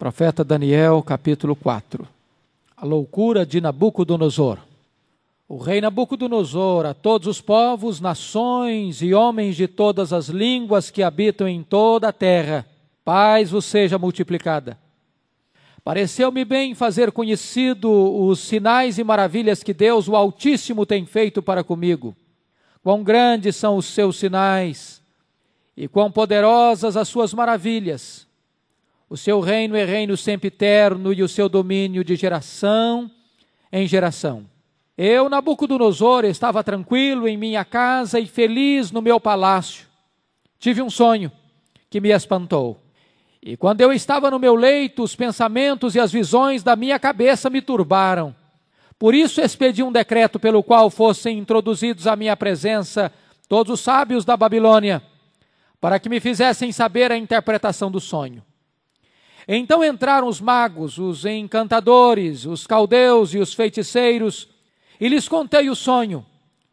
Profeta Daniel, capítulo 4. A loucura de Nabucodonosor. O rei Nabucodonosor, a todos os povos, nações e homens de todas as línguas que habitam em toda a terra, paz vos seja multiplicada. Pareceu-me bem fazer conhecido os sinais e maravilhas que Deus, o Altíssimo, tem feito para comigo. Quão grandes são os seus sinais e quão poderosas as suas maravilhas. O seu reino é reino sempre eterno e o seu domínio de geração em geração. Eu, Nabucodonosor, estava tranquilo em minha casa e feliz no meu palácio. Tive um sonho que me espantou. E quando eu estava no meu leito, os pensamentos e as visões da minha cabeça me turbaram. Por isso expedi um decreto pelo qual fossem introduzidos à minha presença todos os sábios da Babilônia, para que me fizessem saber a interpretação do sonho. Então entraram os magos, os encantadores, os caldeus e os feiticeiros, e lhes contei o sonho,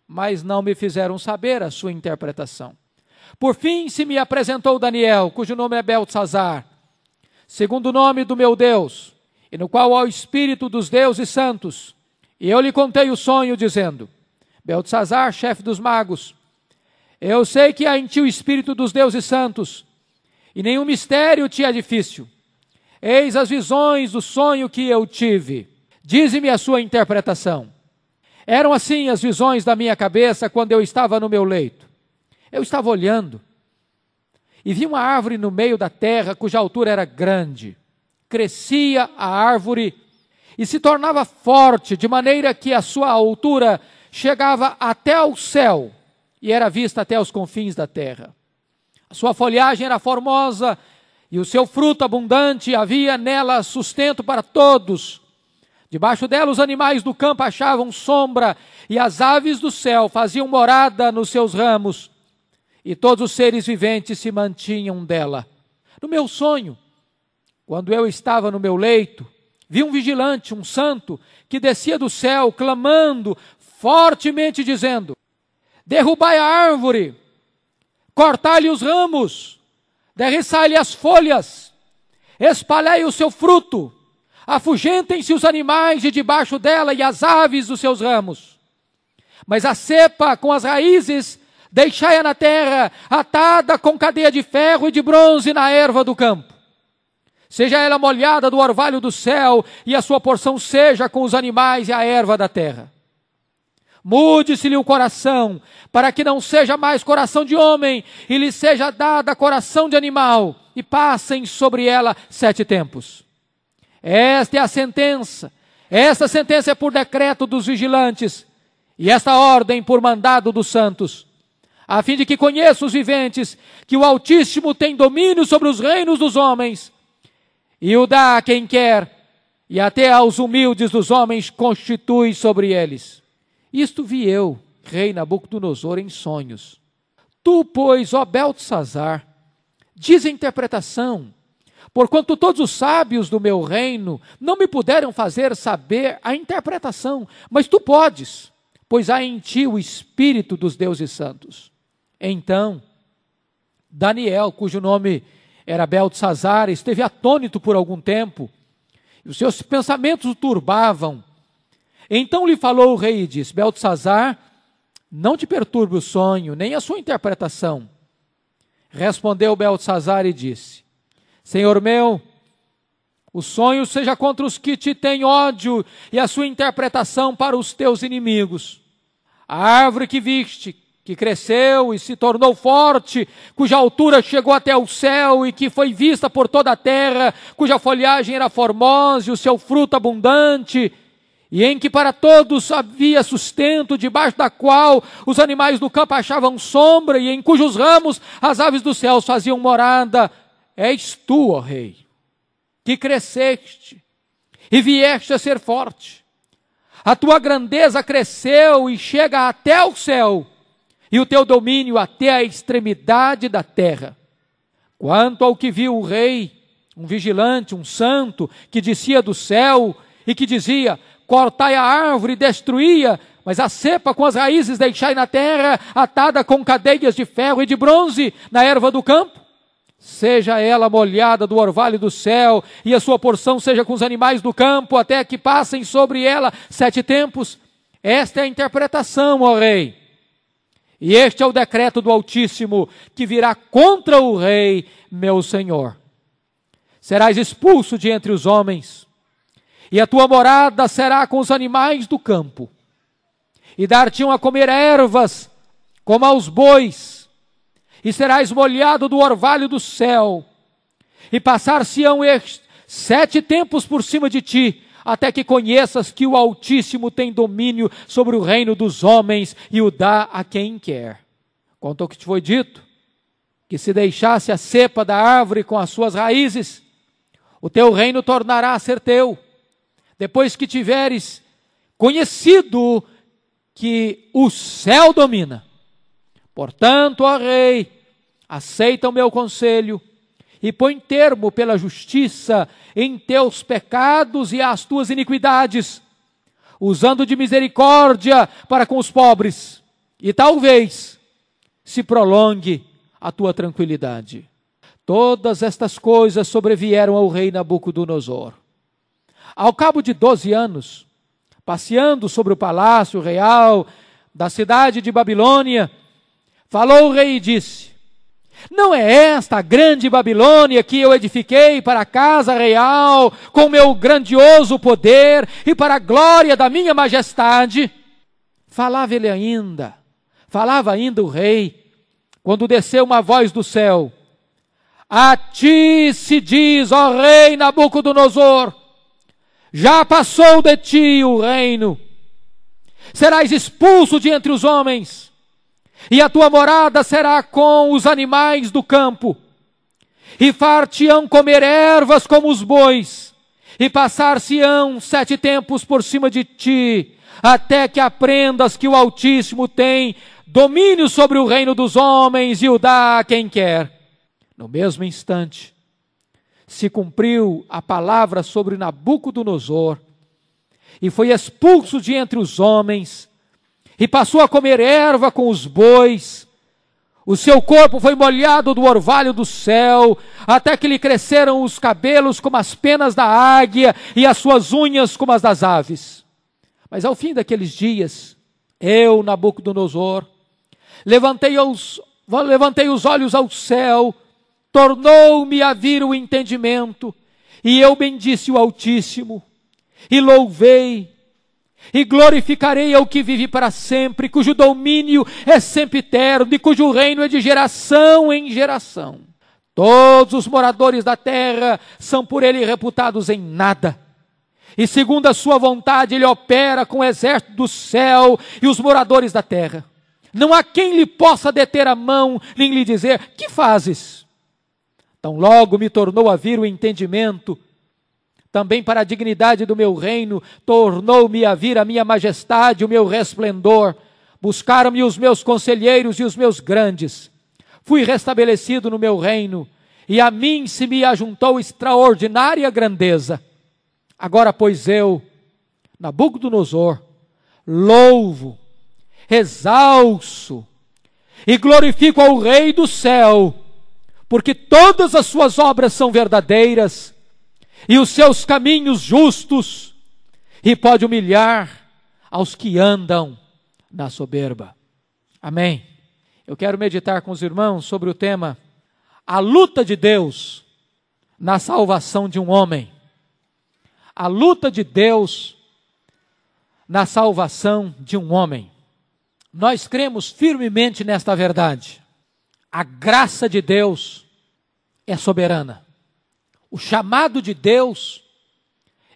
mas não me fizeram saber a sua interpretação. Por fim se me apresentou Daniel, cujo nome é Beltzazar, segundo o nome do meu Deus, e no qual há o espírito dos deuses santos. E eu lhe contei o sonho, dizendo: Beltzazar, chefe dos magos, eu sei que há em ti o espírito dos deuses santos, e nenhum mistério te é difícil. Eis as visões do sonho que eu tive. Dize-me a sua interpretação. Eram assim as visões da minha cabeça quando eu estava no meu leito. Eu estava olhando e vi uma árvore no meio da terra cuja altura era grande. Crescia a árvore e se tornava forte, de maneira que a sua altura chegava até ao céu e era vista até os confins da terra. A sua folhagem era formosa e o seu fruto abundante havia nela sustento para todos. Debaixo dela os animais do campo achavam sombra, e as aves do céu faziam morada nos seus ramos, e todos os seres viventes se mantinham dela. No meu sonho, quando eu estava no meu leito, vi um vigilante, um santo, que descia do céu, clamando fortemente, dizendo: Derrubai a árvore, cortai-lhe os ramos derriçai-lhe as folhas, espalhai o seu fruto, afugentem-se os animais de debaixo dela e as aves dos seus ramos. Mas a cepa com as raízes, deixai-a na terra, atada com cadeia de ferro e de bronze na erva do campo. Seja ela molhada do orvalho do céu, e a sua porção seja com os animais e a erva da terra. Mude-se-lhe o coração, para que não seja mais coração de homem, e lhe seja dada coração de animal, e passem sobre ela sete tempos. Esta é a sentença. Esta sentença é por decreto dos vigilantes, e esta ordem por mandado dos santos, a fim de que conheça os viventes que o Altíssimo tem domínio sobre os reinos dos homens, e o dá a quem quer, e até aos humildes dos homens constitui sobre eles. Isto vi eu, rei Nabucodonosor, em sonhos. Tu, pois, ó Beltesazar, diz a interpretação, porquanto todos os sábios do meu reino não me puderam fazer saber a interpretação, mas tu podes, pois há em ti o espírito dos deuses santos. Então, Daniel, cujo nome era Beltesazar, esteve atônito por algum tempo, e os seus pensamentos o turbavam, então lhe falou o rei e disse: Beltesazar, não te perturbe o sonho, nem a sua interpretação. Respondeu Beltesazar e disse: Senhor meu, o sonho seja contra os que te têm ódio e a sua interpretação para os teus inimigos. A árvore que viste, que cresceu e se tornou forte, cuja altura chegou até o céu e que foi vista por toda a terra, cuja folhagem era formosa e o seu fruto abundante, e em que para todos havia sustento, debaixo da qual os animais do campo achavam sombra, e em cujos ramos as aves dos céus faziam morada, és tu, ó Rei, que cresceste e vieste a ser forte. A tua grandeza cresceu e chega até o céu, e o teu domínio até a extremidade da terra. Quanto ao que viu o Rei, um vigilante, um santo, que descia do céu e que dizia: cortai a árvore, destruía, mas a cepa com as raízes deixai na terra, atada com cadeias de ferro e de bronze na erva do campo. Seja ela molhada do orvalho do céu, e a sua porção seja com os animais do campo, até que passem sobre ela sete tempos. Esta é a interpretação, ó rei. E este é o decreto do Altíssimo, que virá contra o rei, meu senhor. Serás expulso de entre os homens e a tua morada será com os animais do campo, e dar-te-ão a comer ervas, como aos bois, e serás molhado do orvalho do céu, e passar-se-ão sete tempos por cima de ti, até que conheças que o Altíssimo tem domínio sobre o reino dos homens e o dá a quem quer. Quanto ao que te foi dito, que se deixasse a cepa da árvore com as suas raízes, o teu reino tornará a ser teu depois que tiveres conhecido que o céu domina. Portanto, ó Rei, aceita o meu conselho e põe termo pela justiça em teus pecados e as tuas iniquidades, usando de misericórdia para com os pobres, e talvez se prolongue a tua tranquilidade. Todas estas coisas sobrevieram ao rei Nabucodonosor. Ao cabo de 12 anos, passeando sobre o palácio real da cidade de Babilônia, falou o rei e disse: Não é esta a grande Babilônia que eu edifiquei para a casa real, com meu grandioso poder e para a glória da minha majestade? Falava ele ainda, falava ainda o rei, quando desceu uma voz do céu: A ti se diz, ó rei Nabucodonosor, já passou de ti o reino. Serás expulso de entre os homens, e a tua morada será com os animais do campo. E far-te-ão comer ervas como os bois, e passar-se-ão sete tempos por cima de ti, até que aprendas que o Altíssimo tem domínio sobre o reino dos homens e o dá a quem quer. No mesmo instante, se cumpriu a palavra sobre Nabucodonosor, e foi expulso de entre os homens, e passou a comer erva com os bois. O seu corpo foi molhado do orvalho do céu, até que lhe cresceram os cabelos como as penas da águia e as suas unhas como as das aves. Mas ao fim daqueles dias, eu, Nabucodonosor, levantei os, levantei os olhos ao céu tornou-me a vir o entendimento, e eu bendisse o Altíssimo, e louvei, e glorificarei ao que vive para sempre, cujo domínio é sempre eterno, e cujo reino é de geração em geração. Todos os moradores da terra são por ele reputados em nada. E segundo a sua vontade, ele opera com o exército do céu e os moradores da terra. Não há quem lhe possa deter a mão, nem lhe dizer: Que fazes? Tão logo me tornou a vir o entendimento, também para a dignidade do meu reino, tornou-me a vir a minha majestade, o meu resplendor. Buscaram-me os meus conselheiros e os meus grandes. Fui restabelecido no meu reino, e a mim se me ajuntou extraordinária grandeza. Agora, pois eu, Nabucodonosor, louvo, exalço e glorifico ao Rei do céu porque todas as suas obras são verdadeiras e os seus caminhos justos, e pode humilhar aos que andam na soberba. Amém. Eu quero meditar com os irmãos sobre o tema a luta de Deus na salvação de um homem. A luta de Deus na salvação de um homem. Nós cremos firmemente nesta verdade. A graça de Deus é soberana. O chamado de Deus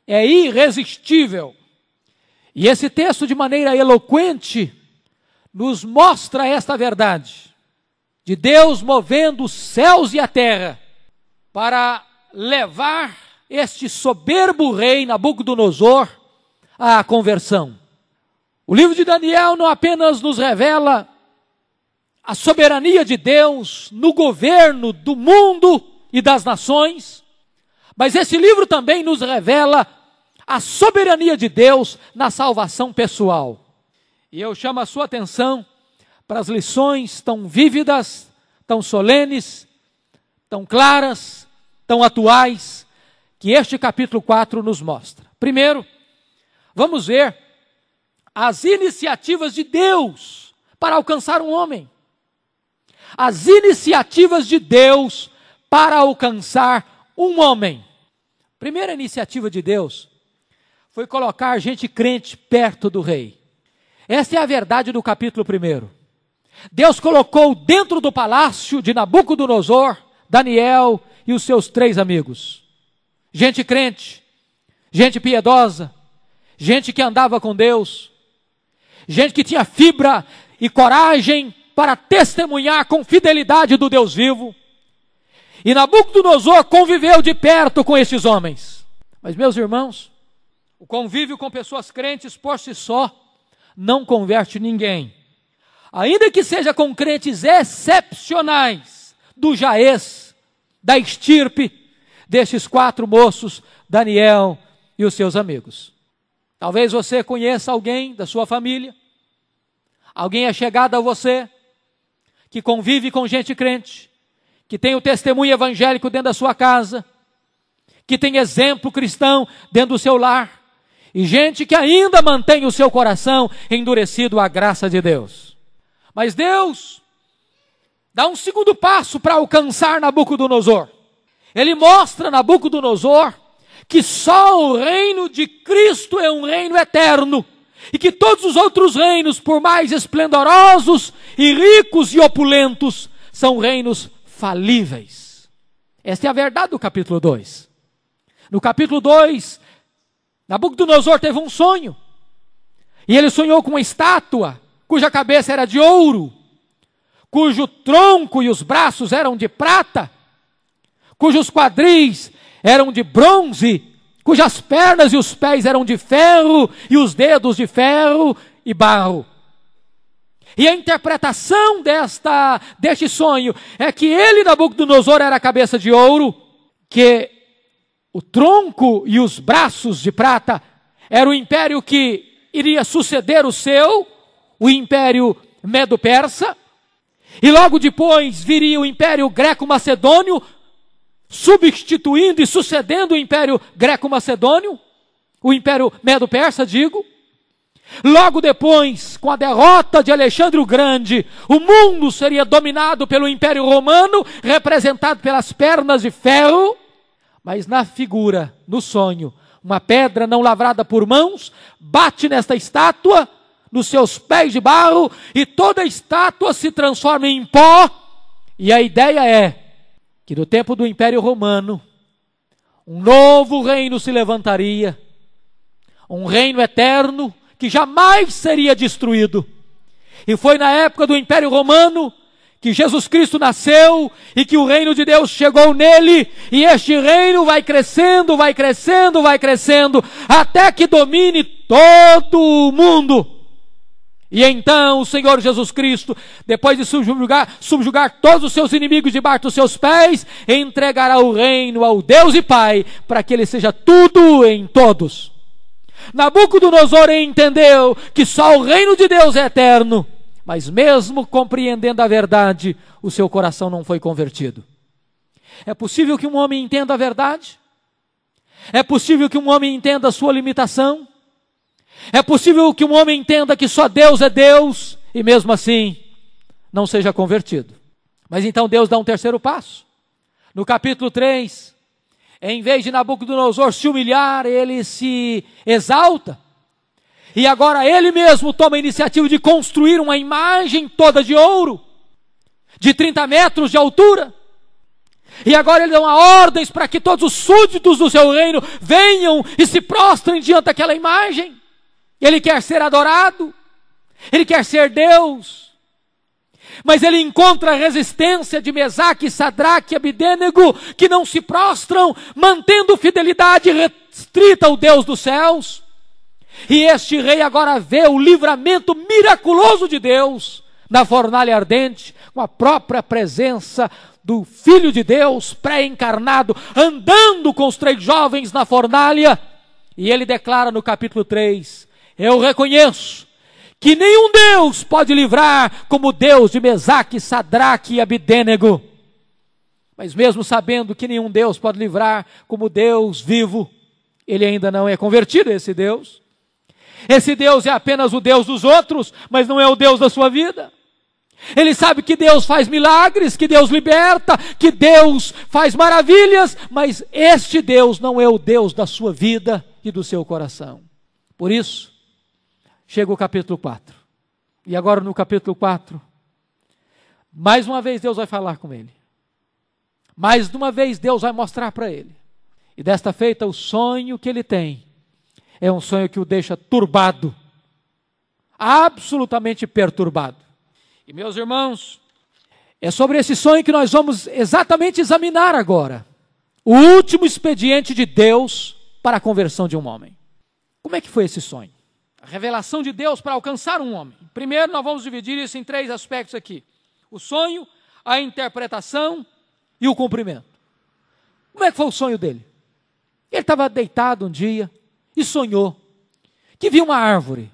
é irresistível. E esse texto, de maneira eloquente, nos mostra esta verdade: de Deus movendo os céus e a terra para levar este soberbo rei Nabucodonosor à conversão. O livro de Daniel não apenas nos revela a soberania de Deus no governo do mundo e das nações, mas esse livro também nos revela a soberania de Deus na salvação pessoal. E eu chamo a sua atenção para as lições tão vívidas, tão solenes, tão claras, tão atuais que este capítulo 4 nos mostra. Primeiro, vamos ver as iniciativas de Deus para alcançar um homem as iniciativas de Deus para alcançar um homem. Primeira iniciativa de Deus foi colocar gente crente perto do rei. Essa é a verdade do capítulo 1. Deus colocou dentro do palácio de Nabucodonosor Daniel e os seus três amigos. Gente crente, gente piedosa, gente que andava com Deus, gente que tinha fibra e coragem para testemunhar com fidelidade do Deus vivo. E Nabucodonosor conviveu de perto com esses homens. Mas, meus irmãos, o convívio com pessoas crentes por si só não converte ninguém. Ainda que seja com crentes excepcionais do Jaez, da estirpe destes quatro moços, Daniel e os seus amigos. Talvez você conheça alguém da sua família, alguém é chegado a você, que convive com gente crente, que tem o testemunho evangélico dentro da sua casa, que tem exemplo cristão dentro do seu lar, e gente que ainda mantém o seu coração endurecido à graça de Deus. Mas Deus dá um segundo passo para alcançar Nabucodonosor. Ele mostra a Nabucodonosor que só o reino de Cristo é um reino eterno e que todos os outros reinos, por mais esplendorosos e ricos e opulentos, são reinos falíveis. Esta é a verdade do capítulo 2. No capítulo 2, Nabucodonosor teve um sonho. E ele sonhou com uma estátua cuja cabeça era de ouro, cujo tronco e os braços eram de prata, cujos quadris eram de bronze cujas pernas e os pés eram de ferro e os dedos de ferro e barro. E a interpretação desta, deste sonho é que ele, Nabucodonosor, era a cabeça de ouro, que o tronco e os braços de prata era o império que iria suceder o seu, o império medo-persa, e logo depois viria o império greco-macedônio, substituindo e sucedendo o Império Greco-Macedônio, o Império Medo-Persa, digo. Logo depois, com a derrota de Alexandre o Grande, o mundo seria dominado pelo Império Romano, representado pelas pernas de ferro, mas na figura, no sonho, uma pedra não lavrada por mãos bate nesta estátua, nos seus pés de barro, e toda a estátua se transforma em pó, e a ideia é que do tempo do Império Romano, um novo reino se levantaria, um reino eterno que jamais seria destruído. E foi na época do Império Romano que Jesus Cristo nasceu e que o reino de Deus chegou nele, e este reino vai crescendo, vai crescendo, vai crescendo, até que domine todo o mundo. E então o Senhor Jesus Cristo, depois de subjugar, subjugar todos os seus inimigos debaixo dos seus pés, entregará o reino ao Deus e Pai, para que ele seja tudo em todos. Nabucodonosor entendeu que só o reino de Deus é eterno, mas mesmo compreendendo a verdade, o seu coração não foi convertido. É possível que um homem entenda a verdade? É possível que um homem entenda a sua limitação? É possível que um homem entenda que só Deus é Deus e mesmo assim não seja convertido. Mas então Deus dá um terceiro passo. No capítulo 3, em vez de Nabucodonosor se humilhar, ele se exalta. E agora ele mesmo toma a iniciativa de construir uma imagem toda de ouro, de 30 metros de altura. E agora ele dá ordens para que todos os súditos do seu reino venham e se prostrem diante daquela imagem. Ele quer ser adorado, ele quer ser Deus. Mas ele encontra a resistência de Mesaque, Sadraque e Abidênego, que não se prostram, mantendo fidelidade restrita ao Deus dos céus. E este rei agora vê o livramento miraculoso de Deus na fornalha ardente, com a própria presença do Filho de Deus pré-encarnado, andando com os três jovens na fornalha. E ele declara no capítulo 3: eu reconheço que nenhum Deus pode livrar como Deus de Mesaque, Sadraque e Abidênego. Mas mesmo sabendo que nenhum Deus pode livrar como Deus vivo, ele ainda não é convertido esse Deus. Esse Deus é apenas o Deus dos outros, mas não é o Deus da sua vida. Ele sabe que Deus faz milagres, que Deus liberta, que Deus faz maravilhas, mas este Deus não é o Deus da sua vida e do seu coração. Por isso, chega o capítulo 4. E agora no capítulo 4, mais uma vez Deus vai falar com ele. Mais de uma vez Deus vai mostrar para ele. E desta feita, o sonho que ele tem é um sonho que o deixa turbado, absolutamente perturbado. E meus irmãos, é sobre esse sonho que nós vamos exatamente examinar agora. O último expediente de Deus para a conversão de um homem. Como é que foi esse sonho? a revelação de Deus para alcançar um homem. Primeiro, nós vamos dividir isso em três aspectos aqui: o sonho, a interpretação e o cumprimento. Como é que foi o sonho dele? Ele estava deitado um dia e sonhou que viu uma árvore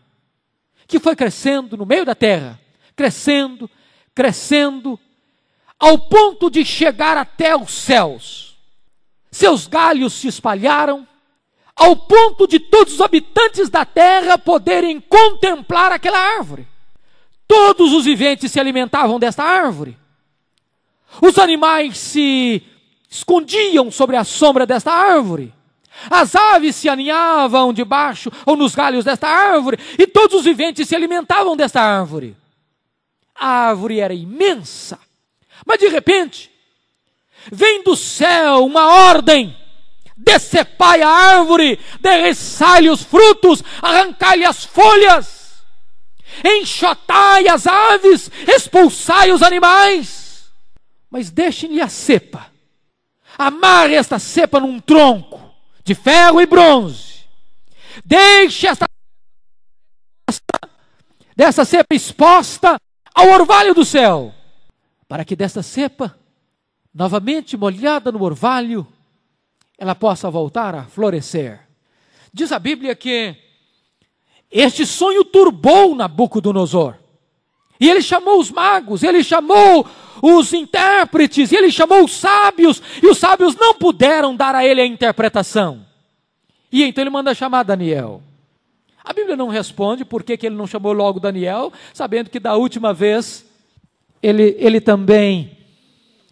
que foi crescendo no meio da terra, crescendo, crescendo, ao ponto de chegar até os céus. Seus galhos se espalharam, ao ponto de todos os habitantes da terra poderem contemplar aquela árvore. Todos os viventes se alimentavam desta árvore. Os animais se escondiam sobre a sombra desta árvore. As aves se aninhavam debaixo ou nos galhos desta árvore, e todos os viventes se alimentavam desta árvore. A árvore era imensa, mas de repente, vem do céu uma ordem decepai a árvore, derreçai lhe os frutos, arrancai-lhe as folhas, enxotai as aves, expulsai os animais, mas deixem-lhe a cepa, amarre esta cepa num tronco de ferro e bronze, deixe esta dessa cepa exposta ao orvalho do céu, para que desta cepa, novamente molhada no orvalho, ela possa voltar a florescer. Diz a Bíblia que este sonho turbou Nabucodonosor. E ele chamou os magos, ele chamou os intérpretes, ele chamou os sábios, e os sábios não puderam dar a ele a interpretação. E então ele manda chamar Daniel. A Bíblia não responde por que, que ele não chamou logo Daniel, sabendo que da última vez ele, ele também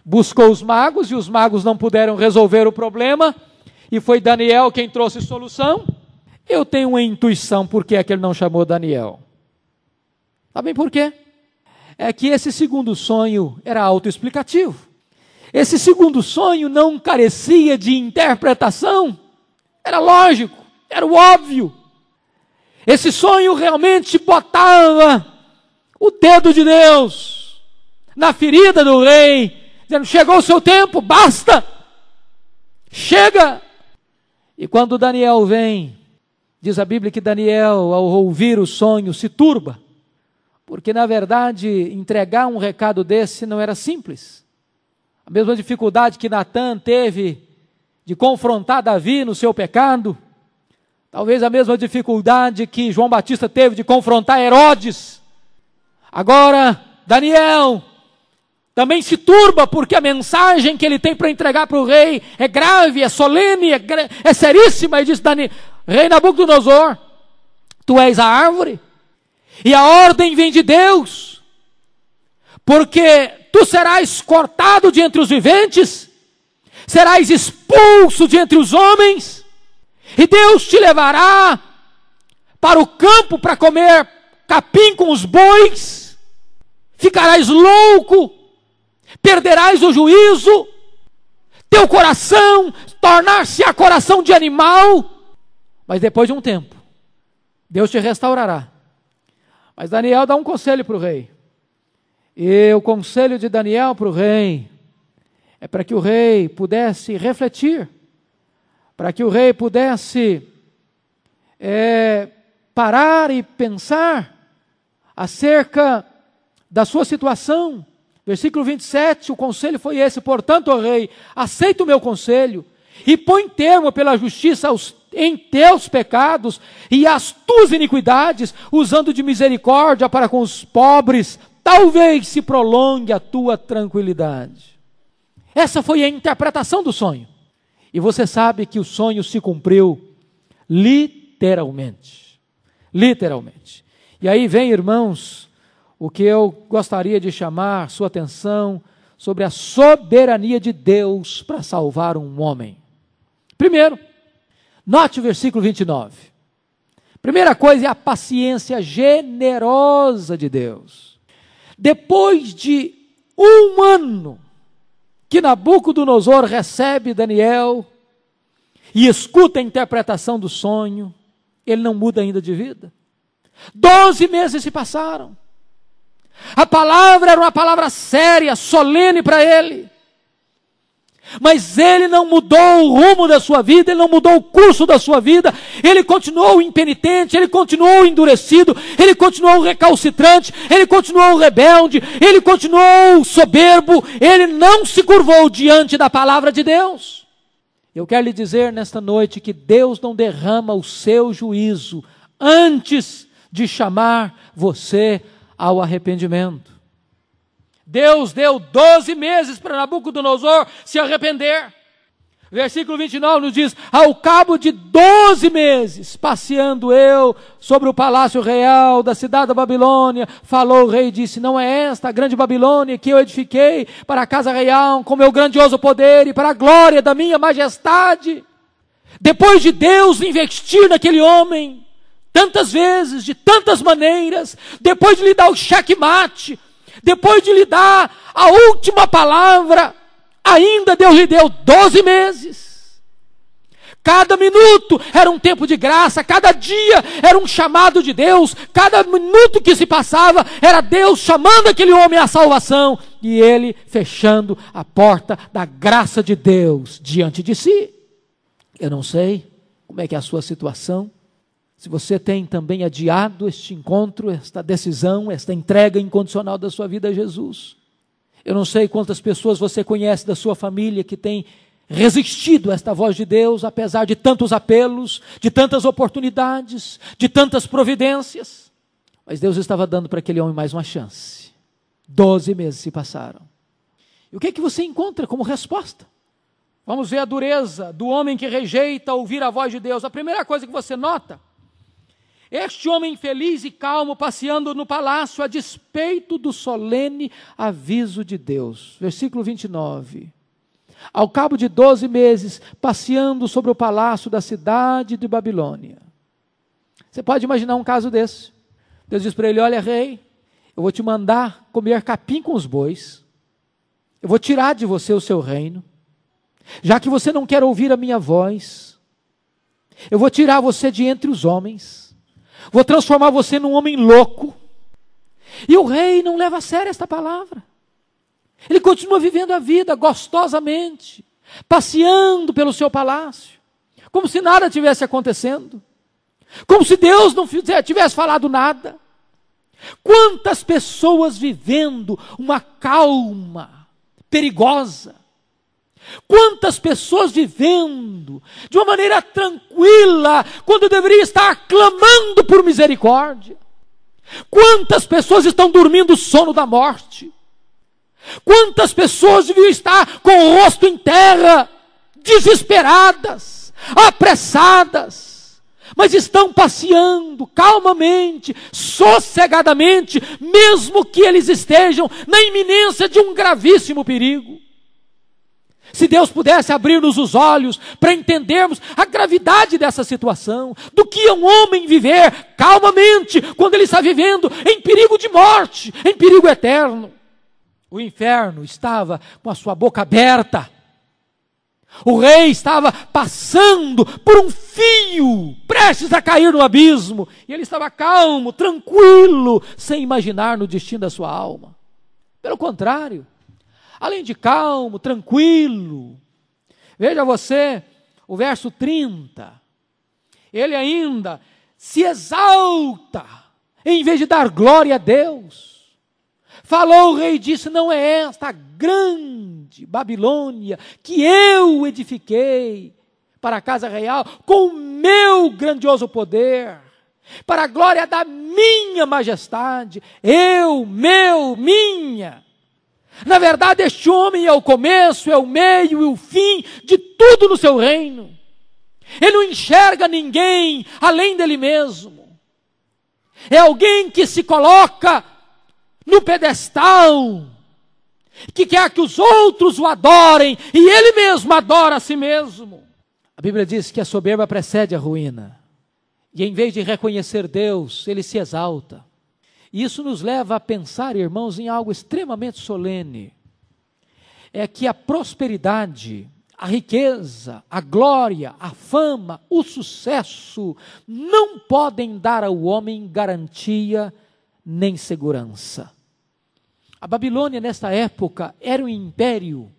buscou os magos e os magos não puderam resolver o problema, e foi Daniel quem trouxe solução. Eu tenho uma intuição por que é que ele não chamou Daniel. Sabem por quê? É que esse segundo sonho era autoexplicativo. Esse segundo sonho não carecia de interpretação, era lógico, era o óbvio. Esse sonho realmente botava o dedo de Deus na ferida do rei dizendo: chegou o seu tempo, basta, chega. E quando Daniel vem, diz a Bíblia que Daniel, ao ouvir o sonho, se turba, porque na verdade entregar um recado desse não era simples. A mesma dificuldade que Natan teve de confrontar Davi no seu pecado, talvez a mesma dificuldade que João Batista teve de confrontar Herodes. Agora, Daniel também se turba porque a mensagem que ele tem para entregar para o rei é grave, é solene, é, é seríssima. E diz Dani, rei Nabucodonosor, tu és a árvore e a ordem vem de Deus, porque tu serás cortado de entre os viventes, serás expulso de entre os homens, e Deus te levará para o campo para comer capim com os bois, ficarás louco perderás o juízo, teu coração tornar-se a coração de animal, mas depois de um tempo, Deus te restaurará. Mas Daniel dá um conselho para o rei. E o conselho de Daniel para o rei é para que o rei pudesse refletir, para que o rei pudesse é, parar e pensar acerca da sua situação, Versículo 27, o conselho foi esse: portanto, ó rei, aceita o meu conselho e põe termo pela justiça aos, em teus pecados e às tuas iniquidades, usando de misericórdia para com os pobres, talvez se prolongue a tua tranquilidade. Essa foi a interpretação do sonho. E você sabe que o sonho se cumpriu literalmente. Literalmente. E aí vem, irmãos, o que eu gostaria de chamar sua atenção sobre a soberania de Deus para salvar um homem. Primeiro, note o versículo 29. Primeira coisa é a paciência generosa de Deus. Depois de um ano que Nabucodonosor recebe Daniel e escuta a interpretação do sonho, ele não muda ainda de vida. Doze meses se passaram. A palavra era uma palavra séria, solene para ele. Mas ele não mudou o rumo da sua vida, ele não mudou o curso da sua vida, ele continuou impenitente, ele continuou endurecido, ele continuou recalcitrante, ele continuou rebelde, ele continuou soberbo, ele não se curvou diante da palavra de Deus. Eu quero lhe dizer nesta noite que Deus não derrama o seu juízo antes de chamar você ao arrependimento. Deus deu 12 meses para Nabucodonosor se arrepender. Versículo 29 nos diz: Ao cabo de 12 meses, passeando eu sobre o palácio real da cidade da Babilônia, falou o rei e disse: Não é esta a grande Babilônia que eu edifiquei para a casa real, com meu grandioso poder e para a glória da minha majestade? Depois de Deus investir naquele homem, tantas vezes, de tantas maneiras, depois de lhe dar o checkmate, depois de lhe dar a última palavra, ainda Deus lhe deu 12 meses. Cada minuto era um tempo de graça, cada dia era um chamado de Deus, cada minuto que se passava era Deus chamando aquele homem à salvação e ele fechando a porta da graça de Deus diante de si. Eu não sei como é que é a sua situação, se você tem também adiado este encontro, esta decisão, esta entrega incondicional da sua vida a Jesus. Eu não sei quantas pessoas você conhece da sua família que tem resistido a esta voz de Deus, apesar de tantos apelos, de tantas oportunidades, de tantas providências. Mas Deus estava dando para aquele homem mais uma chance. Doze meses se passaram. E o que é que você encontra como resposta? Vamos ver a dureza do homem que rejeita ouvir a voz de Deus. A primeira coisa que você nota este homem feliz e calmo passeando no palácio a despeito do solene aviso de Deus. Versículo 29. Ao cabo de doze meses, passeando sobre o palácio da cidade de Babilônia. Você pode imaginar um caso desse. Deus diz para ele: Olha, rei, eu vou te mandar comer capim com os bois, eu vou tirar de você o seu reino, já que você não quer ouvir a minha voz, eu vou tirar você de entre os homens Vou transformar você num homem louco. E o rei não leva a sério esta palavra. Ele continua vivendo a vida gostosamente, passeando pelo seu palácio, como se nada tivesse acontecendo, como se Deus não tivesse falado nada. Quantas pessoas vivendo uma calma perigosa, Quantas pessoas vivendo de uma maneira tranquila, quando deveria estar clamando por misericórdia? Quantas pessoas estão dormindo o sono da morte? Quantas pessoas deviam estar com o rosto em terra, desesperadas, apressadas, mas estão passeando calmamente, sossegadamente, mesmo que eles estejam na iminência de um gravíssimo perigo? Se Deus pudesse abrir-nos os olhos para entendermos a gravidade dessa situação, do que é um homem viver calmamente quando ele está vivendo em perigo de morte, em perigo eterno. O inferno estava com a sua boca aberta. O rei estava passando por um fio, prestes a cair no abismo, e ele estava calmo, tranquilo, sem imaginar no destino da sua alma. Pelo contrário, além de calmo, tranquilo. Veja você o verso 30. Ele ainda se exalta em vez de dar glória a Deus. Falou o rei e disse: Não é esta a grande Babilônia que eu edifiquei para a casa real com o meu grandioso poder, para a glória da minha majestade, eu, meu, minha. Na verdade, este homem é o começo, é o meio e é o fim de tudo no seu reino. Ele não enxerga ninguém além dele mesmo. É alguém que se coloca no pedestal, que quer que os outros o adorem e ele mesmo adora a si mesmo. A Bíblia diz que a soberba precede a ruína. E em vez de reconhecer Deus, ele se exalta. Isso nos leva a pensar, irmãos, em algo extremamente solene. É que a prosperidade, a riqueza, a glória, a fama, o sucesso não podem dar ao homem garantia nem segurança. A Babilônia, nesta época, era um império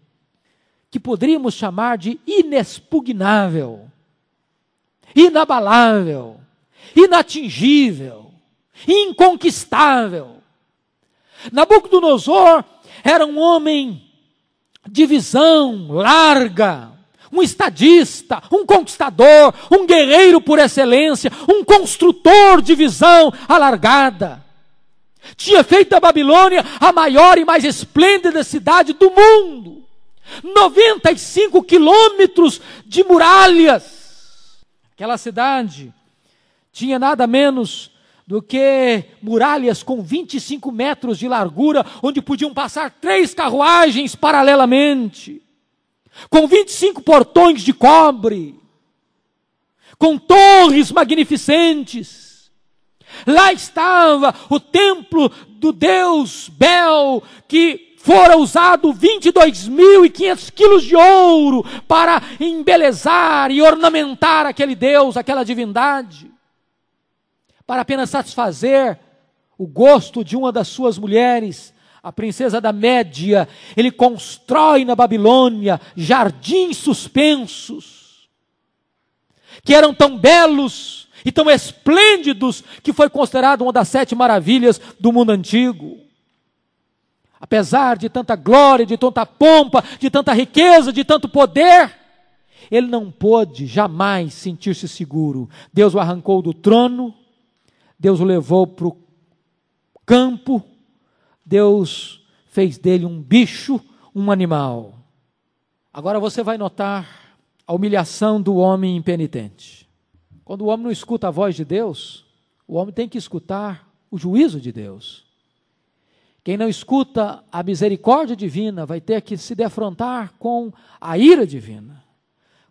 que poderíamos chamar de inexpugnável, inabalável, inatingível inconquistável. Nabucodonosor era um homem de visão larga, um estadista, um conquistador, um guerreiro por excelência, um construtor de visão alargada. Tinha feito a Babilônia a maior e mais esplêndida cidade do mundo. 95 quilômetros de muralhas. Aquela cidade tinha nada menos do que muralhas com 25 metros de largura, onde podiam passar três carruagens paralelamente, com 25 portões de cobre, com torres magnificentes. Lá estava o templo do deus Bel, que fora usado 22.500 quilos de ouro para embelezar e ornamentar aquele deus, aquela divindade para apenas satisfazer o gosto de uma das suas mulheres, a princesa da Média. Ele constrói na Babilônia jardins suspensos, que eram tão belos e tão esplêndidos que foi considerado uma das sete maravilhas do mundo antigo. Apesar de tanta glória, de tanta pompa, de tanta riqueza, de tanto poder, ele não pôde jamais sentir-se seguro. Deus o arrancou do trono Deus o levou para o campo, Deus fez dele um bicho, um animal. Agora você vai notar a humilhação do homem impenitente. Quando o homem não escuta a voz de Deus, o homem tem que escutar o juízo de Deus. Quem não escuta a misericórdia divina vai ter que se defrontar com a ira divina.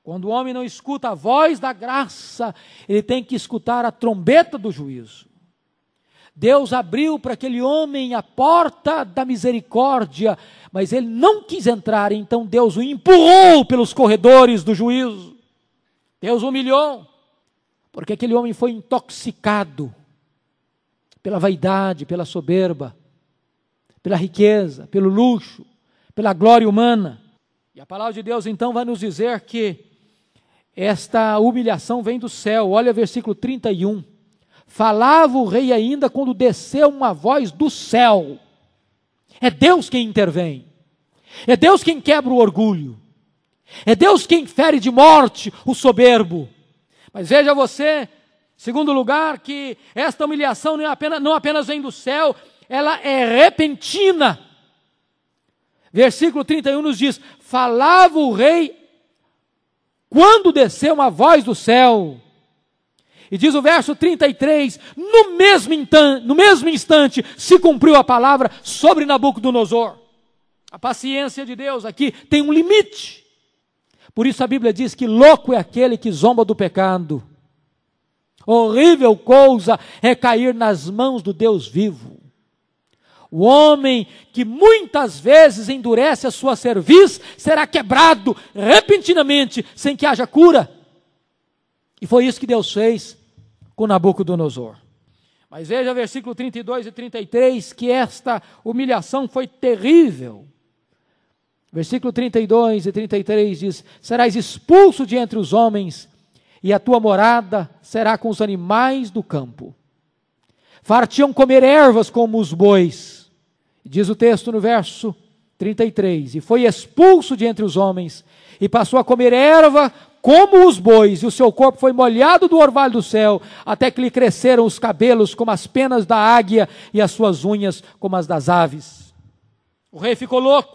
Quando o homem não escuta a voz da graça, ele tem que escutar a trombeta do juízo. Deus abriu para aquele homem a porta da misericórdia, mas ele não quis entrar, então Deus o empurrou pelos corredores do juízo. Deus o humilhou, porque aquele homem foi intoxicado pela vaidade, pela soberba, pela riqueza, pelo luxo, pela glória humana. E a palavra de Deus então vai nos dizer que esta humilhação vem do céu. Olha versículo 31. Falava o rei ainda quando desceu uma voz do céu. É Deus quem intervém. É Deus quem quebra o orgulho. É Deus quem fere de morte o soberbo. Mas veja você, segundo lugar, que esta humilhação não é apenas, não apenas vem do céu, ela é repentina. Versículo 31 nos diz: Falava o rei quando desceu uma voz do céu. E diz o verso 33: no mesmo, instante, no mesmo instante se cumpriu a palavra sobre Nabucodonosor. A paciência de Deus aqui tem um limite. Por isso a Bíblia diz que louco é aquele que zomba do pecado. Horrível coisa é cair nas mãos do Deus vivo. O homem que muitas vezes endurece a sua cerviz será quebrado repentinamente, sem que haja cura. E foi isso que Deus fez com Nabucodonosor. Mas veja versículo 32 e 33 que esta humilhação foi terrível. Versículo 32 e 33 diz: Serás expulso de entre os homens, e a tua morada será com os animais do campo. Fartiam comer ervas como os bois, Diz o texto no verso 33: E foi expulso de entre os homens, e passou a comer erva como os bois, e o seu corpo foi molhado do orvalho do céu, até que lhe cresceram os cabelos como as penas da águia e as suas unhas como as das aves. O rei ficou louco.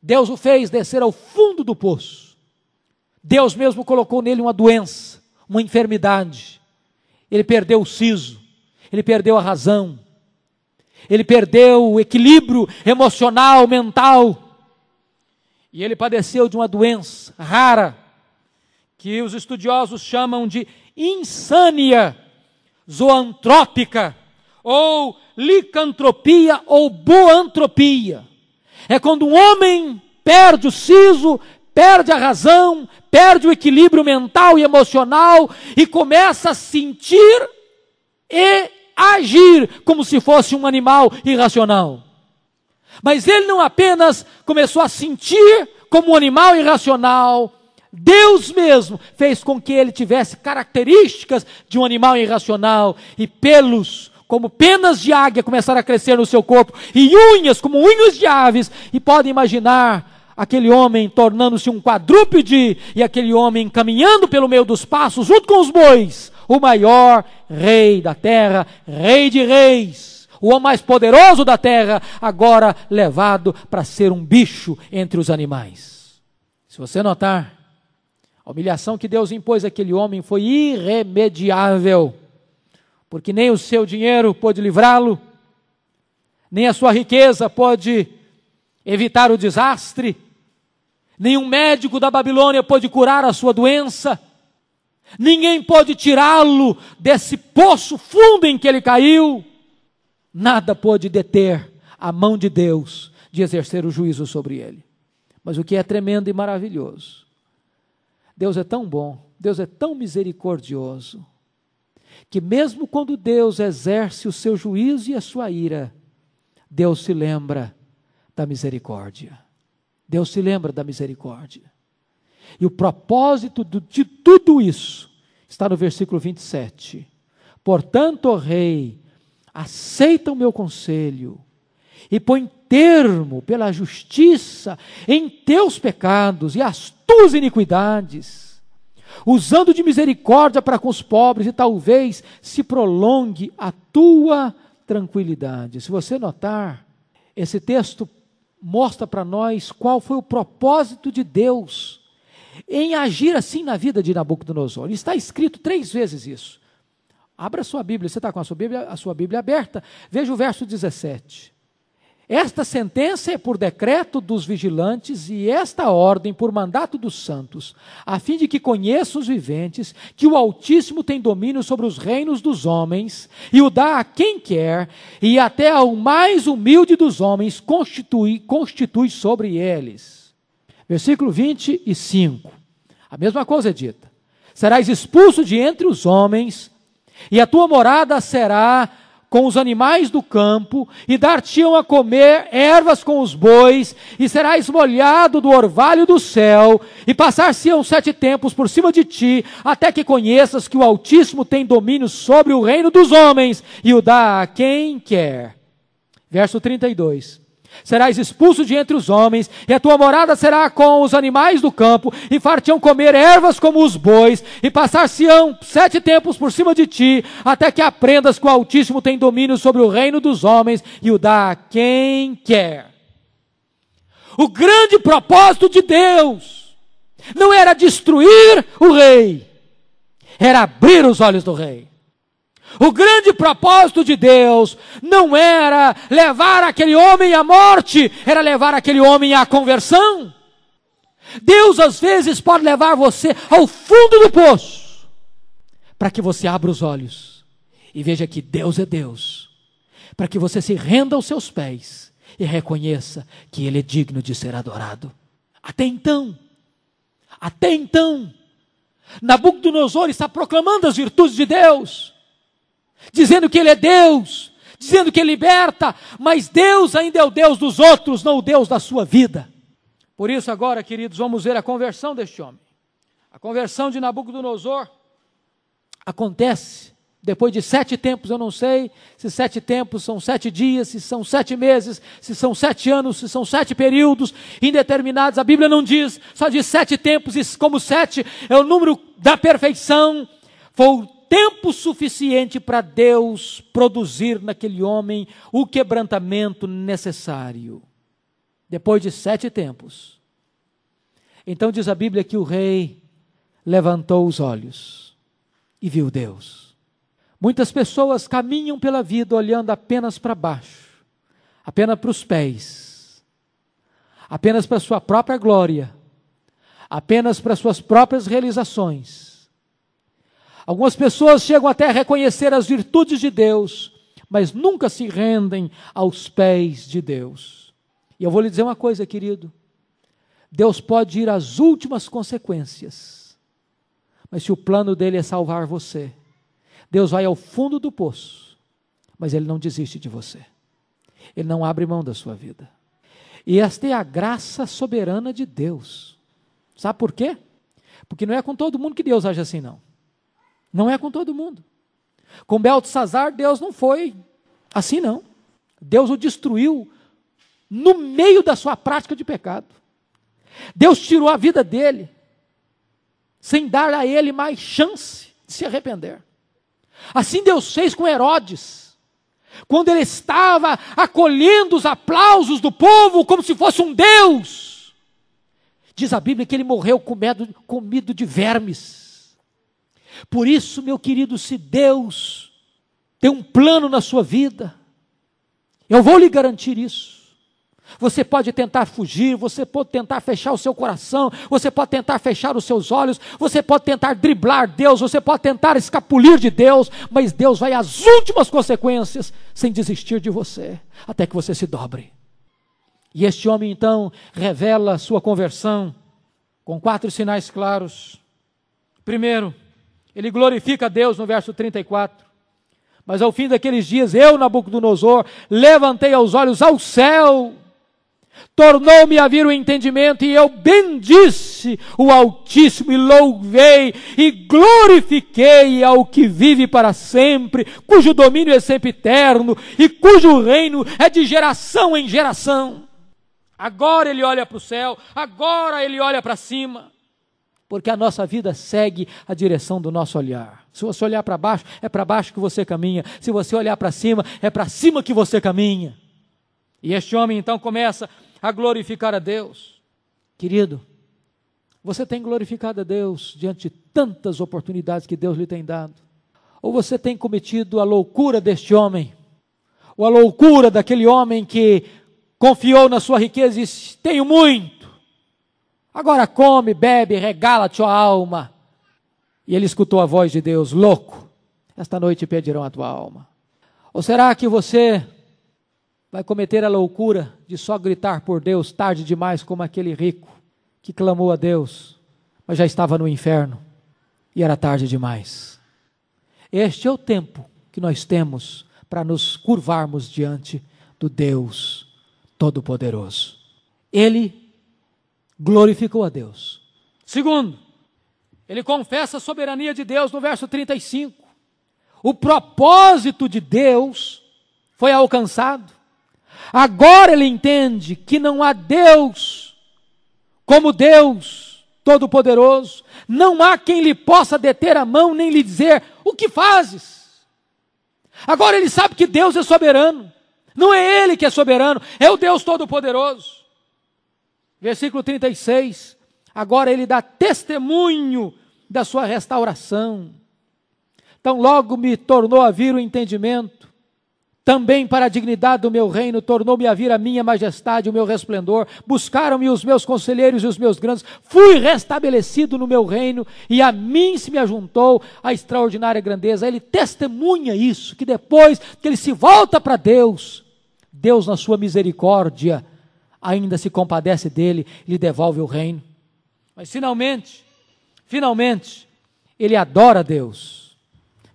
Deus o fez descer ao fundo do poço. Deus mesmo colocou nele uma doença, uma enfermidade. Ele perdeu o siso, ele perdeu a razão, ele perdeu o equilíbrio emocional, mental. E ele padeceu de uma doença rara, que os estudiosos chamam de insânia zoantrópica, ou licantropia ou boantropia. É quando um homem perde o siso, perde a razão, perde o equilíbrio mental e emocional e começa a sentir e agir como se fosse um animal irracional. Mas ele não apenas começou a sentir como um animal irracional, Deus mesmo fez com que ele tivesse características de um animal irracional e pelos como penas de águia começaram a crescer no seu corpo e unhas como unhos de aves e podem imaginar aquele homem tornando-se um quadrúpede e aquele homem caminhando pelo meio dos passos junto com os bois o maior rei da terra, rei de reis, o homem mais poderoso da terra, agora levado para ser um bicho entre os animais. Se você notar, a humilhação que Deus impôs àquele homem foi irremediável, porque nem o seu dinheiro pôde livrá-lo, nem a sua riqueza pôde evitar o desastre, nenhum médico da Babilônia pôde curar a sua doença, Ninguém pode tirá-lo desse poço fundo em que ele caiu. Nada pode deter a mão de Deus de exercer o juízo sobre ele. Mas o que é tremendo e maravilhoso, Deus é tão bom, Deus é tão misericordioso, que mesmo quando Deus exerce o seu juízo e a sua ira, Deus se lembra da misericórdia. Deus se lembra da misericórdia. E o propósito de tudo isso está no versículo 27. Portanto, ó rei, aceita o meu conselho e põe termo pela justiça em teus pecados e as tuas iniquidades, usando de misericórdia para com os pobres e talvez se prolongue a tua tranquilidade. Se você notar, esse texto mostra para nós qual foi o propósito de Deus em agir assim na vida de Nabucodonosor. Está escrito três vezes isso. Abra sua Bíblia, você está com a sua Bíblia, a sua Bíblia aberta, veja o verso 17. Esta sentença é por decreto dos vigilantes e esta ordem por mandato dos santos, a fim de que conheçam os viventes que o Altíssimo tem domínio sobre os reinos dos homens e o dá a quem quer, e até ao mais humilde dos homens constitui, constitui sobre eles. Versículo 25. A mesma coisa é dita. Serás expulso de entre os homens, e a tua morada será com os animais do campo, e dar-te-ão a comer ervas com os bois, e serás molhado do orvalho do céu, e passar-se-ão sete tempos por cima de ti, até que conheças que o Altíssimo tem domínio sobre o reino dos homens, e o dá a quem quer. Verso 32. Serás expulso de entre os homens, e a tua morada será com os animais do campo, e fartião comer ervas como os bois, e passar-se-ão sete tempos por cima de ti, até que aprendas que o Altíssimo tem domínio sobre o reino dos homens e o dá a quem quer. O grande propósito de Deus não era destruir o rei, era abrir os olhos do rei. O grande propósito de Deus não era levar aquele homem à morte, era levar aquele homem à conversão. Deus às vezes pode levar você ao fundo do poço, para que você abra os olhos e veja que Deus é Deus, para que você se renda aos seus pés e reconheça que Ele é digno de ser adorado. Até então, até então, Nabucodonosor está proclamando as virtudes de Deus dizendo que Ele é Deus, dizendo que Ele liberta, mas Deus ainda é o Deus dos outros, não o Deus da sua vida. Por isso, agora, queridos, vamos ver a conversão deste homem. A conversão de Nabucodonosor acontece depois de sete tempos, eu não sei se sete tempos são sete dias, se são sete meses, se são sete anos, se são sete períodos indeterminados. A Bíblia não diz, só diz sete tempos, e como sete é o número da perfeição. Foi tempo suficiente para Deus produzir naquele homem o quebrantamento necessário. Depois de sete tempos. Então diz a Bíblia que o rei levantou os olhos e viu Deus. Muitas pessoas caminham pela vida olhando apenas para baixo, apenas para os pés, apenas para sua própria glória, apenas para suas próprias realizações Algumas pessoas chegam até a reconhecer as virtudes de Deus, mas nunca se rendem aos pés de Deus. E eu vou lhe dizer uma coisa, querido. Deus pode ir às últimas consequências, mas se o plano dele é salvar você, Deus vai ao fundo do poço, mas ele não desiste de você. Ele não abre mão da sua vida. E esta é a graça soberana de Deus. Sabe por quê? Porque não é com todo mundo que Deus age assim, não. Não é com todo mundo. Com Beltesazar, Deus não foi assim, não. Deus o destruiu no meio da sua prática de pecado. Deus tirou a vida dele, sem dar a ele mais chance de se arrepender. Assim Deus fez com Herodes, quando ele estava acolhendo os aplausos do povo como se fosse um Deus. Diz a Bíblia que ele morreu comido de vermes. Por isso, meu querido, se Deus tem um plano na sua vida, eu vou lhe garantir isso. Você pode tentar fugir, você pode tentar fechar o seu coração, você pode tentar fechar os seus olhos, você pode tentar driblar Deus, você pode tentar escapulir de Deus, mas Deus vai às últimas consequências sem desistir de você, até que você se dobre. E este homem então revela sua conversão com quatro sinais claros. Primeiro, ele glorifica a Deus no verso 34. Mas ao fim daqueles dias, eu, Nabucodonosor, levantei os olhos ao céu, tornou-me a vir o entendimento, e eu bendisse o Altíssimo, e louvei, e glorifiquei ao que vive para sempre, cujo domínio é sempre eterno, e cujo reino é de geração em geração. Agora ele olha para o céu, agora ele olha para cima porque a nossa vida segue a direção do nosso olhar. Se você olhar para baixo, é para baixo que você caminha. Se você olhar para cima, é para cima que você caminha. E este homem então começa a glorificar a Deus. Querido, você tem glorificado a Deus diante de tantas oportunidades que Deus lhe tem dado? Ou você tem cometido a loucura deste homem? Ou a loucura daquele homem que confiou na sua riqueza e disse: Tenho muito Agora come, bebe, regala tua alma. E ele escutou a voz de Deus: Louco, esta noite pedirão a tua alma. Ou será que você vai cometer a loucura de só gritar por Deus tarde demais, como aquele rico que clamou a Deus, mas já estava no inferno e era tarde demais? Este é o tempo que nós temos para nos curvarmos diante do Deus Todo-Poderoso. Ele glorificou a Deus. Segundo, ele confessa a soberania de Deus no verso 35. O propósito de Deus foi alcançado. Agora ele entende que não há Deus como Deus Todo-Poderoso. Não há quem lhe possa deter a mão nem lhe dizer: O que fazes? Agora ele sabe que Deus é soberano. Não é ele que é soberano, é o Deus Todo-Poderoso. Versículo 36. Agora ele dá testemunho da sua restauração. Então logo me tornou a vir o entendimento. Também para a dignidade do meu reino tornou-me a vir a minha majestade, o meu resplendor. Buscaram-me os meus conselheiros e os meus grandes. Fui restabelecido no meu reino e a mim se me ajuntou a extraordinária grandeza. Ele testemunha isso, que depois que ele se volta para Deus, Deus na sua misericórdia ainda se compadece dele e lhe devolve o reino. Mas finalmente, finalmente, ele adora Deus.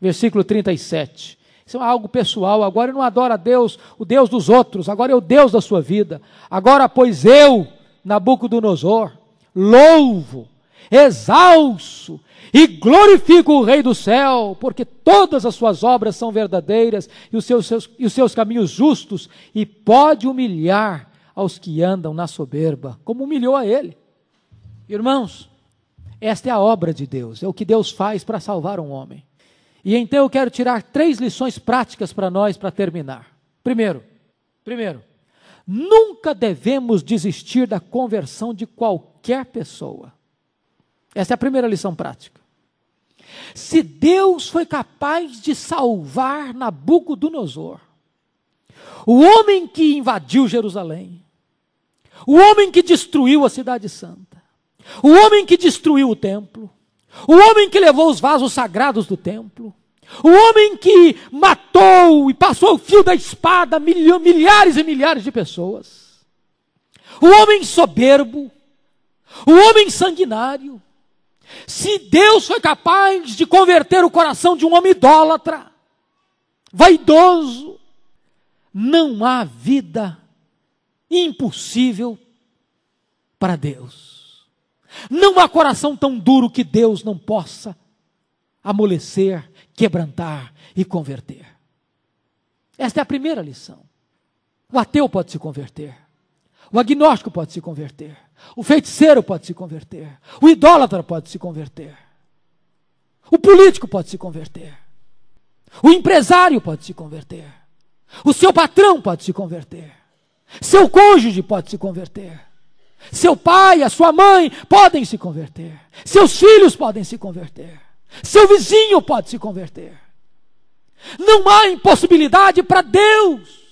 Versículo 37. Isso é algo pessoal. Agora eu não adoro a Deus, o Deus dos outros. Agora é o Deus da sua vida. Agora, pois eu, Nabucodonosor, louvo, exalço e glorifico o Rei do céu, porque todas as suas obras são verdadeiras e os seus, seus e os seus caminhos justos, e pode humilhar aos que andam na soberba, como humilhou a ele. Irmãos, esta é a obra de Deus, é o que Deus faz para salvar um homem. E então eu quero tirar três lições práticas para nós para terminar. Primeiro, primeiro, nunca devemos desistir da conversão de qualquer pessoa. Essa é a primeira lição prática. Se Deus foi capaz de salvar Nabucodonosor, o homem que invadiu Jerusalém, o homem que destruiu a Cidade Santa. O homem que destruiu o templo. O homem que levou os vasos sagrados do templo. O homem que matou e passou o fio da espada milhares e milhares de pessoas. O homem soberbo. O homem sanguinário. Se Deus foi capaz de converter o coração de um homem idólatra, vaidoso, não há vida impossível para Deus. Não há coração tão duro que Deus não possa amolecer, quebrantar e converter. Esta é a primeira lição. O ateu pode se converter. O agnóstico pode se converter. O feiticeiro pode se converter. O idólatra pode se converter. O político pode se converter. O empresário pode se converter. O seu patrão pode se converter. Seu cônjuge pode se converter. Seu pai, a sua mãe podem se converter. Seus filhos podem se converter. Seu vizinho pode se converter. Não há impossibilidade para Deus.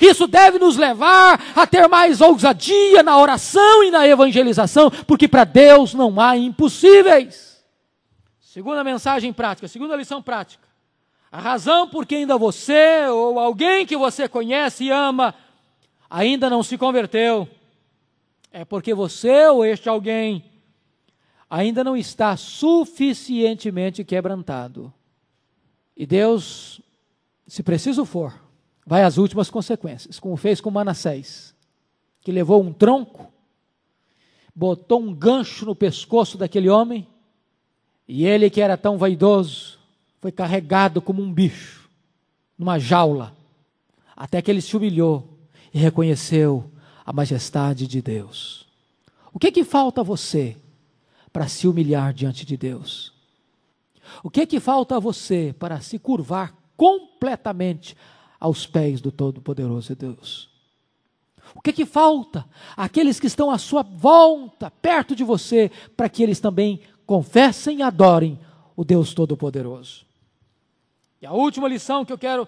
Isso deve nos levar a ter mais ousadia na oração e na evangelização, porque para Deus não há impossíveis. Segunda mensagem prática, segunda lição prática. A razão por que ainda você ou alguém que você conhece e ama ainda não se converteu é porque você ou este alguém ainda não está suficientemente quebrantado. E Deus, se preciso for, vai às últimas consequências, como fez com Manassés, que levou um tronco, botou um gancho no pescoço daquele homem, e ele que era tão vaidoso, foi carregado como um bicho numa jaula, até que ele se humilhou e reconheceu a majestade de Deus. O que é que falta a você para se humilhar diante de Deus? O que é que falta a você para se curvar completamente aos pés do Todo-Poderoso Deus? O que é que falta àqueles que estão à sua volta, perto de você, para que eles também confessem e adorem o Deus Todo-Poderoso? E a última lição que eu quero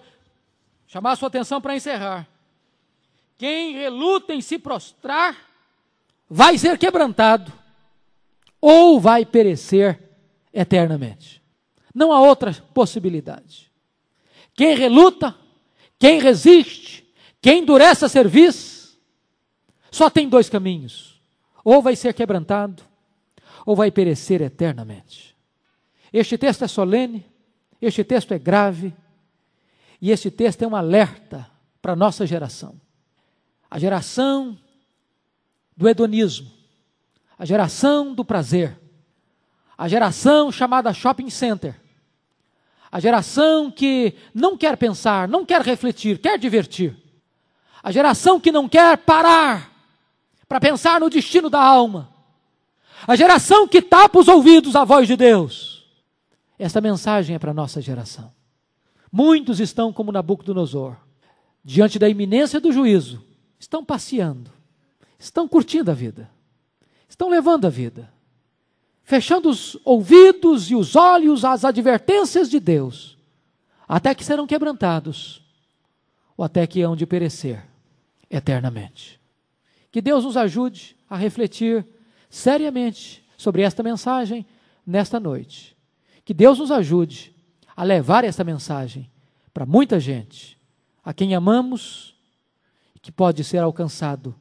chamar a sua atenção para encerrar. Quem reluta em se prostrar vai ser quebrantado ou vai perecer eternamente. Não há outra possibilidade. Quem reluta, quem resiste, quem endurece a serviço, só tem dois caminhos: ou vai ser quebrantado, ou vai perecer eternamente. Este texto é solene este texto é grave e este texto é um alerta para a nossa geração. A geração do hedonismo, a geração do prazer, a geração chamada shopping center, a geração que não quer pensar, não quer refletir, quer divertir, a geração que não quer parar para pensar no destino da alma, a geração que tapa os ouvidos à voz de Deus esta mensagem é para a nossa geração. Muitos estão como Nabucodonosor, diante da iminência do juízo, estão passeando, estão curtindo a vida, estão levando a vida, fechando os ouvidos e os olhos às advertências de Deus, até que serão quebrantados, ou até que hão de perecer eternamente. Que Deus nos ajude a refletir seriamente sobre esta mensagem nesta noite que Deus nos ajude a levar essa mensagem para muita gente, a quem amamos, que pode ser alcançado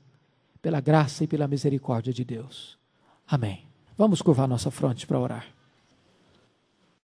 pela graça e pela misericórdia de Deus. Amém. Vamos curvar nossa fronte para orar.